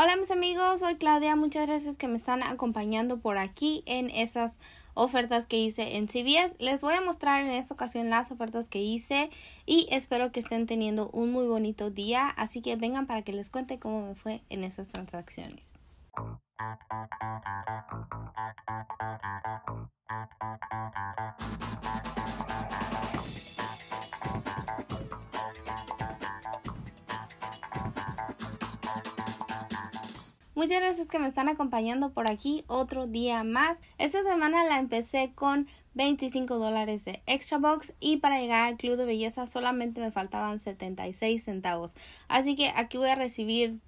Hola mis amigos, soy Claudia, muchas gracias que me están acompañando por aquí en esas ofertas que hice en CBS. Les voy a mostrar en esta ocasión las ofertas que hice y espero que estén teniendo un muy bonito día, así que vengan para que les cuente cómo me fue en esas transacciones. Muchas gracias que me están acompañando por aquí otro día más. Esta semana la empecé con 25 dólares de extra box y para llegar al club de belleza solamente me faltaban 76 centavos. Así que aquí voy a recibir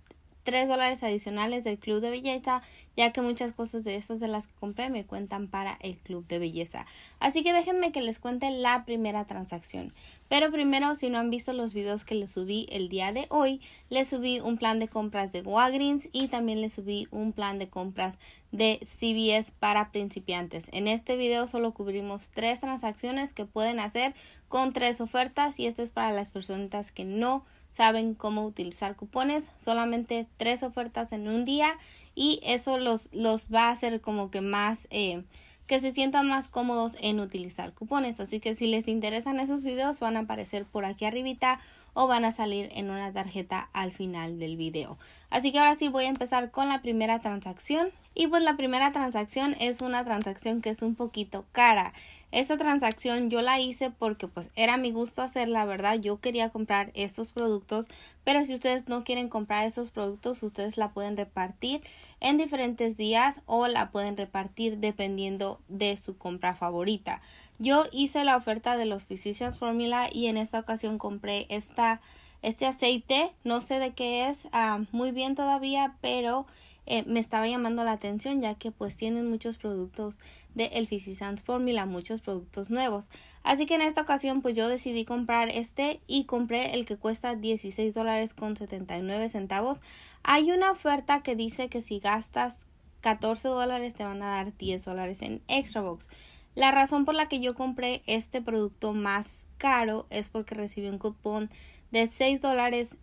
3 dólares adicionales del Club de Belleza, ya que muchas cosas de estas de las que compré me cuentan para el Club de Belleza. Así que déjenme que les cuente la primera transacción. Pero primero, si no han visto los videos que les subí el día de hoy, les subí un plan de compras de Walgreens y también les subí un plan de compras de CBS para principiantes. En este video solo cubrimos tres transacciones que pueden hacer con tres ofertas y este es para las personas que no saben cómo utilizar cupones, solamente tres ofertas en un día y eso los, los va a hacer como que más, eh, que se sientan más cómodos en utilizar cupones. Así que si les interesan esos videos van a aparecer por aquí arribita o van a salir en una tarjeta al final del video. Así que ahora sí voy a empezar con la primera transacción. Y pues la primera transacción es una transacción que es un poquito cara. Esta transacción yo la hice porque pues era mi gusto hacerla, ¿verdad? Yo quería comprar estos productos, pero si ustedes no quieren comprar esos productos, ustedes la pueden repartir en diferentes días o la pueden repartir dependiendo de su compra favorita. Yo hice la oferta de los Physicians Formula y en esta ocasión compré esta, este aceite. No sé de qué es ah, muy bien todavía, pero eh, me estaba llamando la atención ya que pues tienen muchos productos de El Physicians Formula, muchos productos nuevos. Así que en esta ocasión pues yo decidí comprar este y compré el que cuesta $16.79. dólares con centavos. Hay una oferta que dice que si gastas 14 dólares te van a dar 10 dólares en extra box. La razón por la que yo compré este producto más caro es porque recibí un cupón de 6 dólares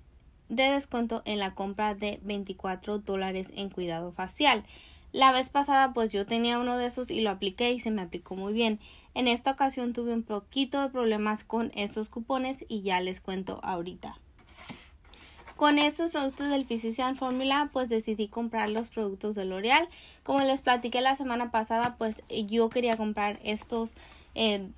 de descuento en la compra de 24 dólares en cuidado facial. La vez pasada pues yo tenía uno de esos y lo apliqué y se me aplicó muy bien. En esta ocasión tuve un poquito de problemas con estos cupones y ya les cuento ahorita. Con estos productos del Physician Formula, pues decidí comprar los productos de L'Oreal. Como les platiqué la semana pasada, pues yo quería comprar estos... Eh,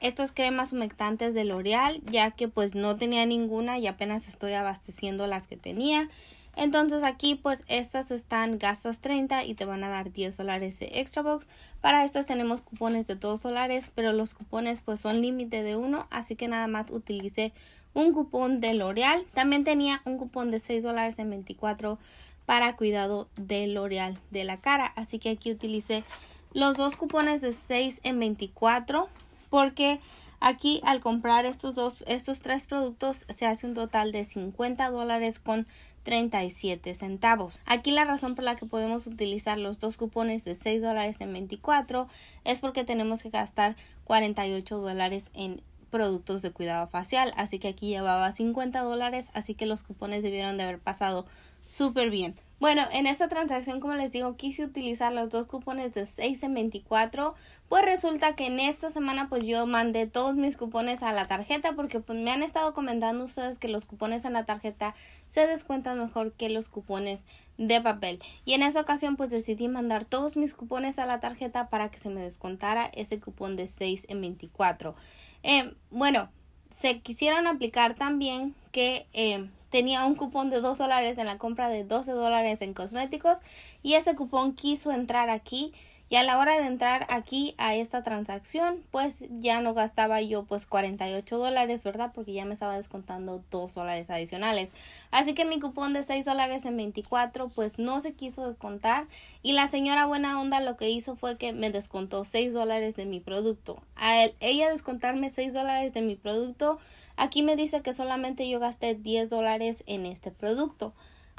estas cremas humectantes de L'Oreal, ya que pues no tenía ninguna y apenas estoy abasteciendo las que tenía. Entonces aquí pues estas están gastas 30 y te van a dar 10 dólares de extra box. Para estas tenemos cupones de 2 dólares, pero los cupones pues son límite de uno, así que nada más utilicé un cupón de L'Oreal. También tenía un cupón de 6 dólares en 24 para cuidado de L'Oreal de la cara. Así que aquí utilicé los dos cupones de 6 en 24 porque aquí al comprar estos dos, estos tres productos se hace un total de 50 dólares con 37 centavos. Aquí la razón por la que podemos utilizar los dos cupones de 6 dólares en 24 es porque tenemos que gastar 48 dólares en productos de cuidado facial. Así que aquí llevaba 50 dólares, así que los cupones debieron de haber pasado súper bien. Bueno, en esta transacción, como les digo, quise utilizar los dos cupones de 6 en 24. Pues resulta que en esta semana pues yo mandé todos mis cupones a la tarjeta porque pues, me han estado comentando ustedes que los cupones en la tarjeta se descuentan mejor que los cupones de papel. Y en esa ocasión pues decidí mandar todos mis cupones a la tarjeta para que se me descontara ese cupón de 6 en 24. Eh, bueno, se quisieron aplicar también que eh, tenía un cupón de 2 dólares en la compra de 12 dólares en cosméticos y ese cupón quiso entrar aquí y a la hora de entrar aquí a esta transacción, pues ya no gastaba yo pues 48 dólares, ¿verdad? Porque ya me estaba descontando 2 dólares adicionales. Así que mi cupón de 6 dólares en 24 pues no se quiso descontar. Y la señora buena onda lo que hizo fue que me descontó 6 dólares de mi producto. A ella descontarme 6 dólares de mi producto, aquí me dice que solamente yo gasté 10 dólares en este producto.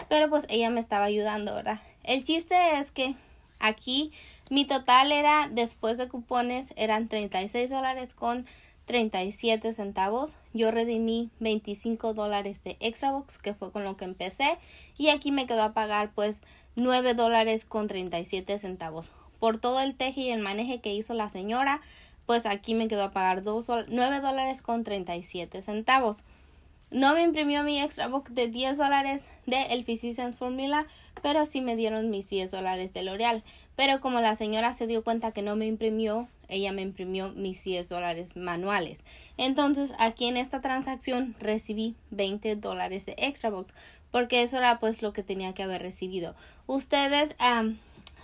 Pero pues ella me estaba ayudando, ¿verdad? El chiste es que aquí mi total era, después de cupones, eran 36 dólares con 37 centavos. Yo redimí 25 dólares de Box, que fue con lo que empecé. Y aquí me quedó a pagar pues 9 dólares con 37 centavos. Por todo el teje y el maneje que hizo la señora, pues aquí me quedó a pagar $9.37. 9 dólares con 37 centavos. No me imprimió mi extra box de 10 dólares de El Physicians Formula, pero sí me dieron mis 10 dólares de L'Oreal. Pero como la señora se dio cuenta que no me imprimió, ella me imprimió mis 10 dólares manuales. Entonces aquí en esta transacción recibí 20 dólares de extra box, porque eso era pues lo que tenía que haber recibido. Ustedes...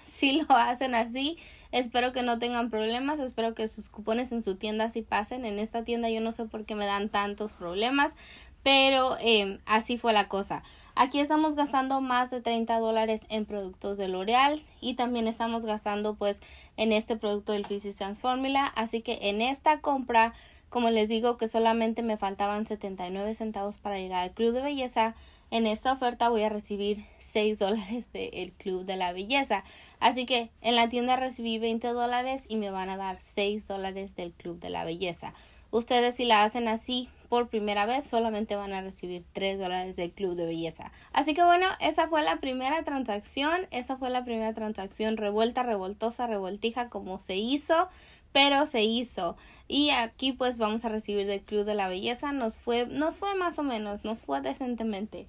si lo hacen así. Espero que no tengan problemas, espero que sus cupones en su tienda sí pasen. En esta tienda yo no sé por qué me dan tantos problemas, pero em, así fue la cosa. Aquí estamos gastando más de 30 dólares en productos de L'Oreal y también estamos gastando pues en este producto del Physicians Formula. Así que en esta compra, como les digo que solamente me faltaban 79 centavos para llegar al Club de Belleza, en esta oferta voy a recibir 6 dólares del Club de la Belleza. Así que en la tienda recibí 20 dólares y me van a dar 6 dólares del Club de la Belleza. Ustedes si la hacen así por primera vez solamente van a recibir 3 dólares del club de belleza. Así que bueno, esa fue la primera transacción, esa fue la primera transacción revuelta, revoltosa, revoltija como se hizo, pero se hizo. Y aquí pues vamos a recibir del club de la belleza, nos fue nos fue más o menos, nos fue decentemente.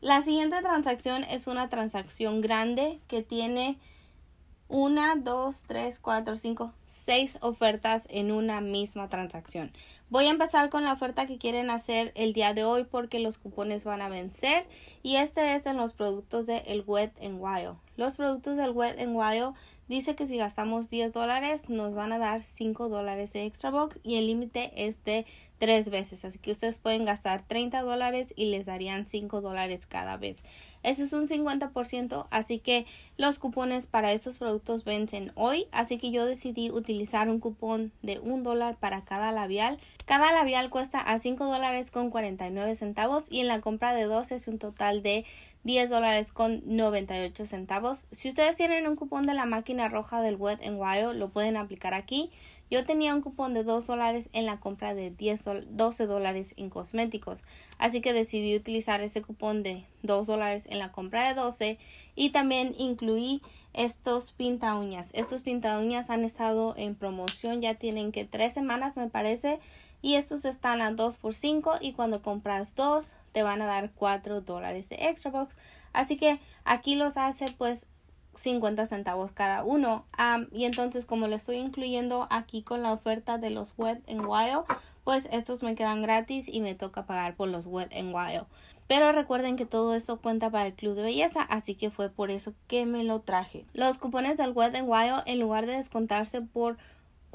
La siguiente transacción es una transacción grande que tiene una, dos, tres, cuatro, cinco, seis ofertas en una misma transacción. Voy a empezar con la oferta que quieren hacer el día de hoy porque los cupones van a vencer y este es en los productos de el Wet en Wild. Los productos del Wet en Wild Dice que si gastamos 10 dólares nos van a dar 5 dólares de extra box y el límite es de 3 veces. Así que ustedes pueden gastar 30 dólares y les darían 5 dólares cada vez. Ese es un 50%, así que los cupones para estos productos vencen hoy. Así que yo decidí utilizar un cupón de 1 dólar para cada labial. Cada labial cuesta a 5 dólares con 49 centavos y en la compra de dos es un total de 10 dólares con 98 centavos. Si ustedes tienen un cupón de la máquina roja del web en Wild, lo pueden aplicar aquí. Yo tenía un cupón de 2 dólares en la compra de 10, 12 dólares en cosméticos, así que decidí utilizar ese cupón de 2 dólares en la compra de 12 y también incluí estos pinta uñas. Estos pinta uñas han estado en promoción, ya tienen que 3 semanas me parece, y estos están a 2 por 5 y cuando compras dos te van a dar 4 dólares de extra box. Así que aquí los hace pues 50 centavos cada uno. y entonces como lo estoy incluyendo aquí con la oferta de los Wet en Wild, pues estos me quedan gratis y me toca pagar por los Wet en Wild. Pero recuerden que todo eso cuenta para el club de belleza, así que fue por eso que me lo traje. Los cupones del Wet en Wild, en lugar de descontarse por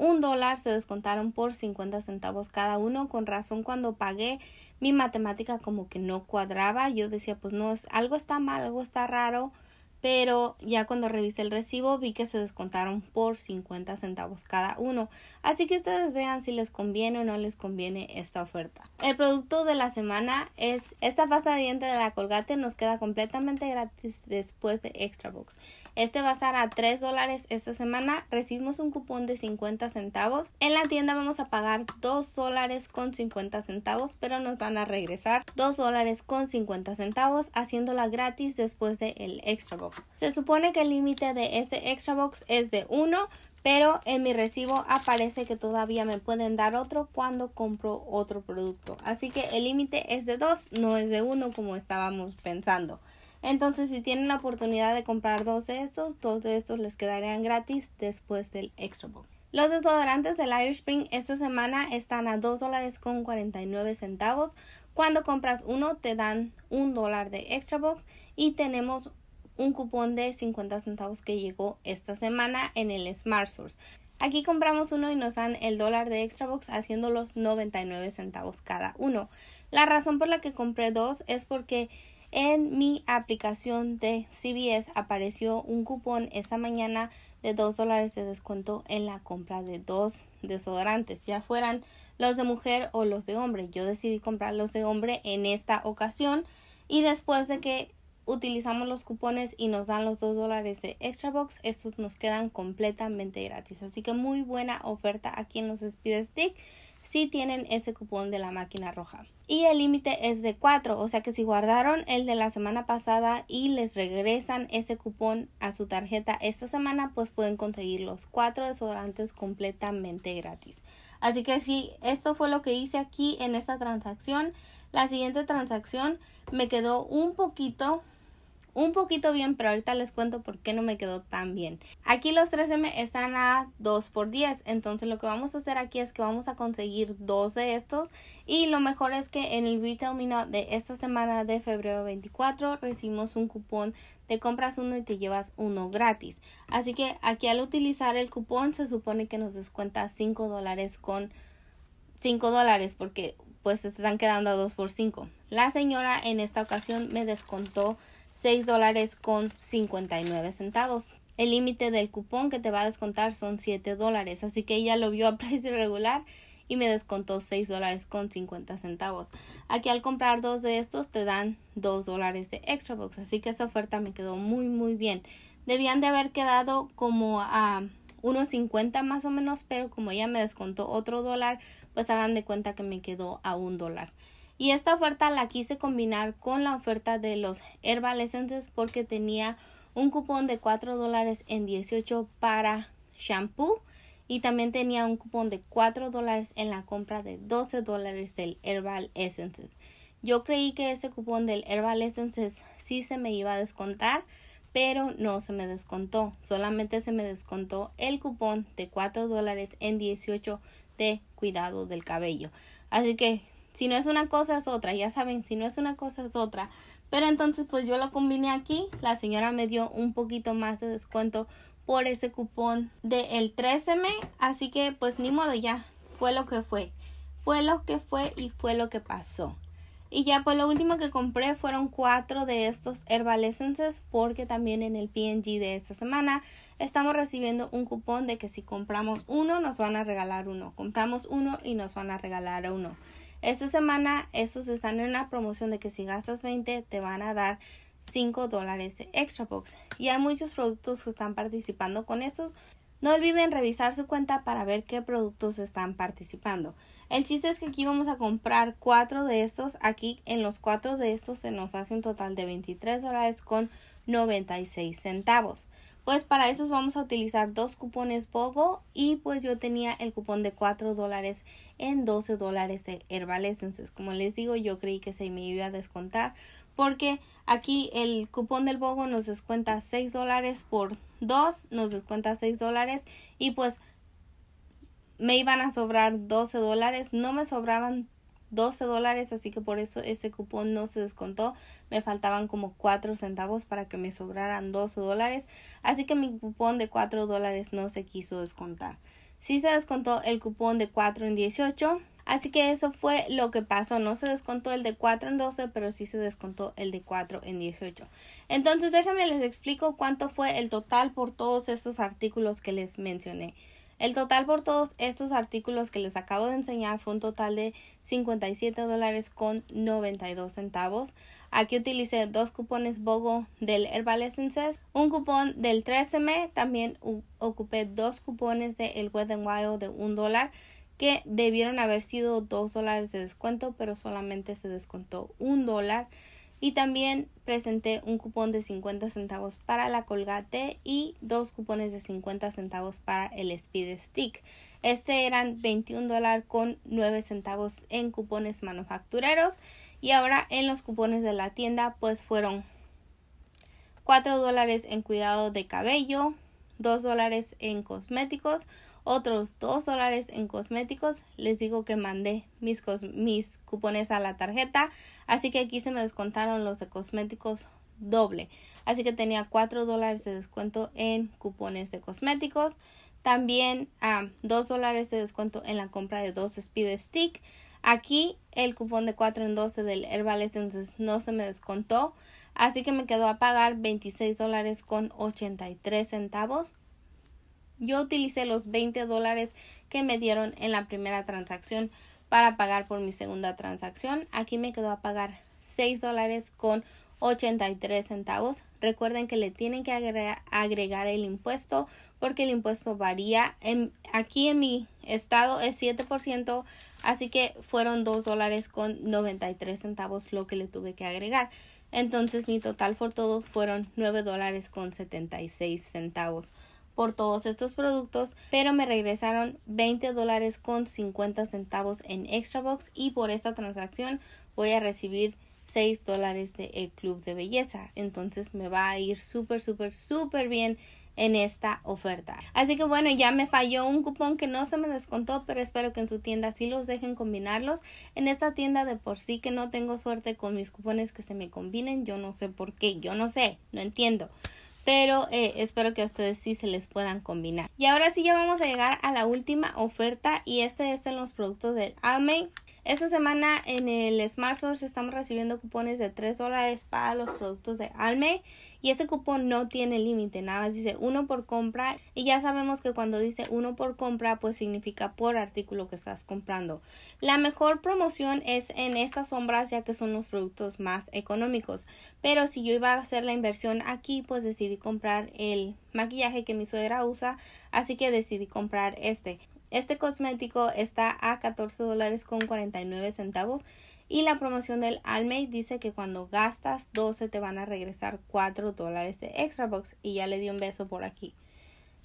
un dólar se descontaron por 50 centavos cada uno, con razón cuando pagué mi matemática como que no cuadraba, yo decía pues no, algo está mal, algo está raro, pero ya cuando revisé el recibo vi que se descontaron por 50 centavos cada uno, así que ustedes vean si les conviene o no les conviene esta oferta. El producto de la semana es esta pasta de diente de la Colgate, nos queda completamente gratis después de Extra Box. Este va a estar a 3 dólares esta semana, recibimos un cupón de 50 centavos. En la tienda vamos a pagar 2 dólares con 50 centavos, pero nos van a regresar 2 dólares con 50 centavos haciéndola gratis después de el Extra se supone que el límite de ese extra box es de 1, pero en mi recibo aparece que todavía me pueden dar otro cuando compro otro producto. Así que el límite es de 2, no es de 1 como estábamos pensando. Entonces, si tienen la oportunidad de comprar dos de estos, dos de estos les quedarían gratis después del extra box. Los desodorantes del Irish Spring esta semana están a $2.49. dólares con centavos. Cuando compras uno te dan un dólar de extra box y tenemos un cupón de 50 centavos que llegó esta semana en el Smart Source. Aquí compramos uno y nos dan el dólar de extra box haciéndolos 99 centavos cada uno. La razón por la que compré dos es porque en mi aplicación de CBS apareció un cupón esta mañana de 2 dólares de descuento en la compra de dos desodorantes, ya fueran los de mujer o los de hombre. Yo decidí comprar los de hombre en esta ocasión y después de que utilizamos los cupones y nos dan los 2 dólares de extra box, estos nos quedan completamente gratis. Así que muy buena oferta aquí en los Speed Stick si tienen ese cupón de la máquina roja. Y el límite es de 4, o sea que si guardaron el de la semana pasada y les regresan ese cupón a su tarjeta esta semana, pues pueden conseguir los 4 desodorantes completamente gratis. Así que si esto fue lo que hice aquí en esta transacción. La siguiente transacción me quedó un poquito, un poquito bien, pero ahorita les cuento por qué no me quedó tan bien. Aquí los 3M están a 2 por 10, entonces lo que vamos a hacer aquí es que vamos a conseguir dos de estos y lo mejor es que en el retail Minute de esta semana de febrero 24 recibimos un cupón te compras uno y te llevas uno gratis. Así que aquí al utilizar el cupón se supone que nos descuenta 5 dólares con 5 dólares porque pues se están quedando a 2 por 5. La señora en esta ocasión me descontó 6 dólares con 59 centavos. El límite del cupón que te va a descontar son 7 dólares, así que ella lo vio a precio regular y me descontó 6 dólares con 50 centavos. Aquí al comprar dos de estos te dan 2 dólares de extra box, así que esta oferta me quedó muy muy bien. Debían de haber quedado como a unos 50 más o menos, pero como ella me descontó otro dólar, pues hagan de cuenta que me quedó a un dólar. Y esta oferta la quise combinar con la oferta de los Herbal Essences porque tenía un cupón de 4 dólares en 18 para shampoo y también tenía un cupón de 4 dólares en la compra de 12 dólares del Herbal Essences. Yo creí que ese cupón del Herbal Essences sí se me iba a descontar, pero no se me descontó, solamente se me descontó el cupón de 4 dólares en 18 de cuidado del cabello. Así que si no es una cosa es otra, ya saben, si no es una cosa es otra. Pero entonces pues yo lo combiné aquí, la señora me dio un poquito más de descuento por ese cupón del de 13M, así que pues ni modo ya, fue lo que fue, fue lo que fue y fue lo que pasó. Y ya pues lo último que compré fueron cuatro de estos Herbal porque también en el PNG de esta semana estamos recibiendo un cupón de que si compramos uno nos van a regalar uno. Compramos uno y nos van a regalar uno. Esta semana estos están en una promoción de que si gastas 20 te van a dar 5 dólares de extra box. Y hay muchos productos que están participando con estos. No olviden revisar su cuenta para ver qué productos están participando. El chiste es que aquí vamos a comprar cuatro de estos. Aquí en los cuatro de estos se nos hace un total de 23 dólares con 96 centavos. Pues para estos vamos a utilizar dos cupones BOGO y pues yo tenía el cupón de 4 dólares en 12 dólares de Herbal Essences. Como les digo, yo creí que se me iba a descontar porque aquí el cupón del BOGO nos descuenta 6 dólares por 2, nos descuenta 6 dólares y pues me iban a sobrar 12 dólares, no me sobraban 12 dólares, así que por eso ese cupón no se descontó. Me faltaban como 4 centavos para que me sobraran 12 dólares, así que mi cupón de 4 dólares no se quiso descontar. Sí se descontó el cupón de 4 en 18, así que eso fue lo que pasó. No se descontó el de 4 en 12, pero sí se descontó el de 4 en 18. Entonces déjenme les explico cuánto fue el total por todos estos artículos que les mencioné. El total por todos estos artículos que les acabo de enseñar fue un total de 57 dólares con 92 centavos. Aquí utilicé dos cupones BOGO del Herbal Essences, un cupón del 13M, también ocupé dos cupones del de Wet n Wild de 1 dólar que debieron haber sido 2 dólares de descuento, pero solamente se descontó 1 dólar. Y también presenté un cupón de 50 centavos para la colgate y dos cupones de 50 centavos para el speed stick. Este eran 21 dólares con 9 centavos en cupones manufactureros. Y ahora en los cupones de la tienda pues fueron 4 dólares en cuidado de cabello, 2 dólares en cosméticos, otros 2 dólares en cosméticos. Les digo que mandé mis, mis cupones a la tarjeta, así que aquí se me descontaron los de cosméticos doble. Así que tenía 4 dólares de descuento en cupones de cosméticos. También 2 dólares de descuento en la compra de dos Speed Stick. Aquí el cupón de 4 en 12 del Herbal Essences no se me descontó. Así que me quedó a pagar 26 dólares con 83 centavos yo utilicé los 20 dólares que me dieron en la primera transacción para pagar por mi segunda transacción. Aquí me quedó a pagar 6 dólares con 83 centavos. Recuerden que le tienen que agregar, el impuesto porque el impuesto varía. aquí en mi estado es 7%, así que fueron 2 dólares con 93 centavos lo que le tuve que agregar. Entonces mi total por todo fueron 9 dólares con 76 centavos por todos estos productos, pero me regresaron 20 dólares con 50 centavos en box. y por esta transacción voy a recibir 6 dólares El Club de Belleza. Entonces me va a ir súper, súper, súper bien en esta oferta. Así que bueno, ya me falló un cupón que no se me descontó, pero espero que en su tienda sí los dejen combinarlos. En esta tienda de por sí que no tengo suerte con mis cupones que se me combinen, yo no sé por qué, yo no sé, no entiendo pero eh, espero que a ustedes sí se les puedan combinar. Y ahora sí ya vamos a llegar a la última oferta y este es en los productos del Almay. Esta semana en el Smart Source estamos recibiendo cupones de 3 dólares para los productos de Alme y ese cupón no tiene límite, nada más dice uno por compra y ya sabemos que cuando dice uno por compra pues significa por artículo que estás comprando. La mejor promoción es en estas sombras ya que son los productos más económicos, pero si yo iba a hacer la inversión aquí pues decidí comprar el maquillaje que mi suegra usa, así que decidí comprar este. Este cosmético está a $14.49. dólares con centavos y la promoción del Almay dice que cuando gastas 12 te van a regresar 4 dólares de extra box y ya le di un beso por aquí.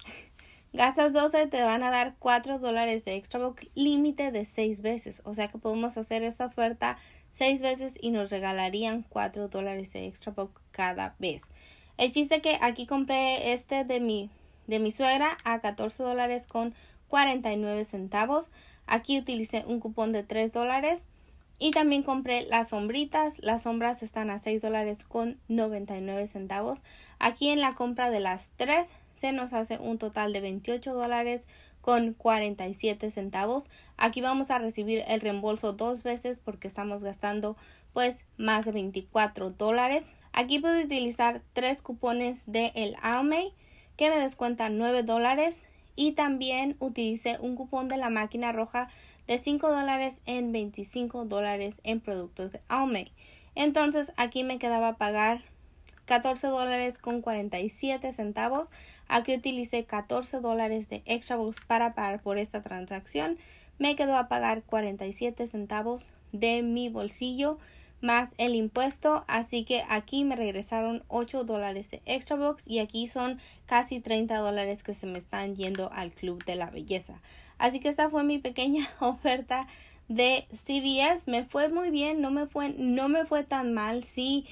Gastas 12 te van a dar 4 dólares de extra box límite de 6 veces. O sea que podemos hacer esta oferta 6 veces y nos regalarían 4 dólares de extra box cada vez. El chiste que aquí compré este de mi, de mi suegra a 14 dólares con 49 centavos. Aquí utilicé un cupón de 3 dólares. Y también compré las sombritas. Las sombras están a 6 dólares con 99 centavos. Aquí en la compra de las 3 se nos hace un total de 28 dólares con 47 centavos. Aquí vamos a recibir el reembolso dos veces porque estamos gastando pues más de 24 dólares. Aquí puedo utilizar tres cupones de el AME que me descuentan 9 dólares y también utilicé un cupón de la máquina roja de 5 dólares en 25 dólares en productos de Almay. Entonces aquí me quedaba pagar 14 dólares con 47 centavos. Aquí utilicé 14 dólares de extra para pagar por esta transacción. Me quedó a pagar 47 centavos de mi bolsillo más el impuesto, así que aquí me regresaron 8 dólares de extra box y aquí son casi 30 dólares que se me están yendo al club de la belleza. Así que esta fue mi pequeña oferta de CVS, me fue muy bien, no me fue, no me fue tan mal, sí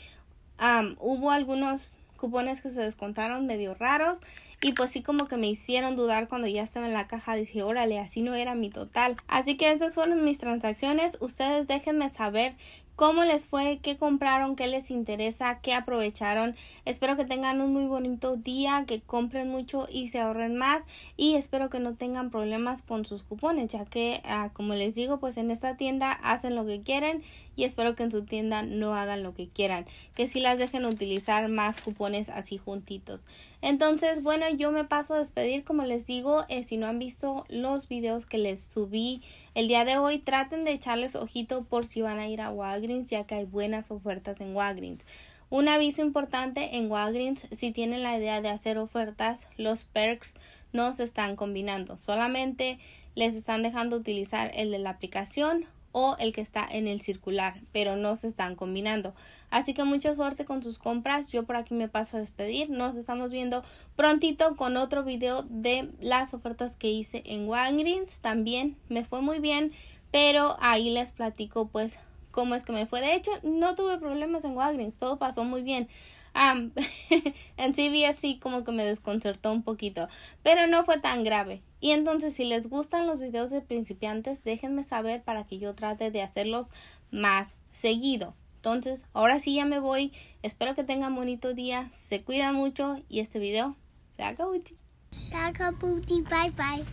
hubo algunos cupones que se descontaron medio raros y pues sí como que me hicieron dudar cuando ya estaba en la caja dije órale así no era mi total así que estas fueron mis transacciones ustedes déjenme saber cómo les fue, qué compraron, qué les interesa, qué aprovecharon. Espero que tengan un muy bonito día, que compren mucho y se ahorren más y espero que no tengan problemas con sus cupones, ya que ah, como les digo, pues en esta tienda hacen lo que quieren y espero que en su tienda no hagan lo que quieran, que si sí las dejen utilizar más cupones así juntitos. Entonces, bueno, yo me paso a despedir, como les digo, eh, si no han visto los videos que les subí el día de hoy traten de echarles ojito por si van a ir a Walgreens, ya que hay buenas ofertas en Walgreens. Un aviso importante en Walgreens, si tienen la idea de hacer ofertas, los perks no se están combinando, solamente les están dejando utilizar el de la aplicación o el que está en el circular, pero no se están combinando. Así que mucha suerte con sus compras. Yo por aquí me paso a despedir. Nos estamos viendo prontito con otro video de las ofertas que hice en Walgreens. También me fue muy bien, pero ahí les platico pues cómo es que me fue. De hecho, no tuve problemas en Walgreens, todo pasó muy bien. En en CVS sí como que me desconcertó un poquito, pero no fue tan grave. Y entonces si les gustan los videos de principiantes, déjenme saber para que yo trate de hacerlos más seguido. Entonces, ahora sí ya me voy. Espero que tengan bonito día. Se cuidan mucho y este video se acabó. Se acabó. Bye bye.